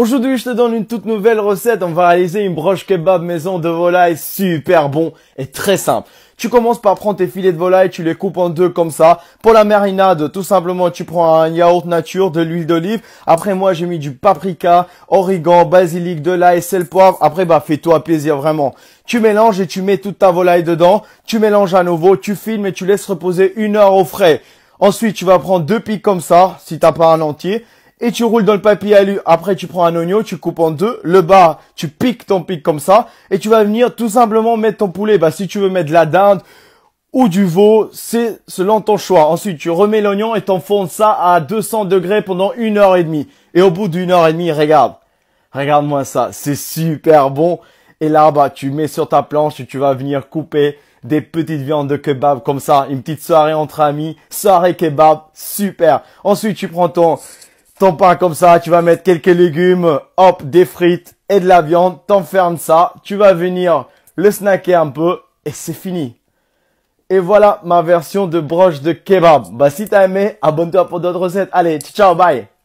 Aujourd'hui, je te donne une toute nouvelle recette. On va réaliser une broche kebab maison de volaille super bon et très simple. Tu commences par prendre tes filets de volaille, tu les coupes en deux comme ça. Pour la marinade, tout simplement, tu prends un yaourt nature, de l'huile d'olive. Après, moi, j'ai mis du paprika, origan, basilic, de l'ail, sel, poivre. Après, bah, fais-toi plaisir vraiment. Tu mélanges et tu mets toute ta volaille dedans. Tu mélanges à nouveau, tu filmes et tu laisses reposer une heure au frais. Ensuite, tu vas prendre deux pics comme ça, si t'as pas un entier et tu roules dans le papier alu. Après, tu prends un oignon, tu coupes en deux. Le bas, tu piques ton pic comme ça et tu vas venir tout simplement mettre ton poulet. Bah, si tu veux mettre de la dinde ou du veau, c'est selon ton choix. Ensuite, tu remets l'oignon et enfonces ça à 200 degrés pendant une heure et demie. Et au bout d'une heure et demie, regarde. Regarde-moi ça. C'est super bon. Et là, bah, tu mets sur ta planche et tu vas venir couper des petites viandes de kebab comme ça, une petite soirée entre amis, soirée kebab, super. Ensuite, tu prends ton ton pain comme ça, tu vas mettre quelques légumes, hop, des frites et de la viande, t'enfermes ça, tu vas venir le snacker un peu et c'est fini. Et voilà ma version de broche de kebab. Bah si t'as aimé, abonne-toi pour d'autres recettes. Allez, ciao, bye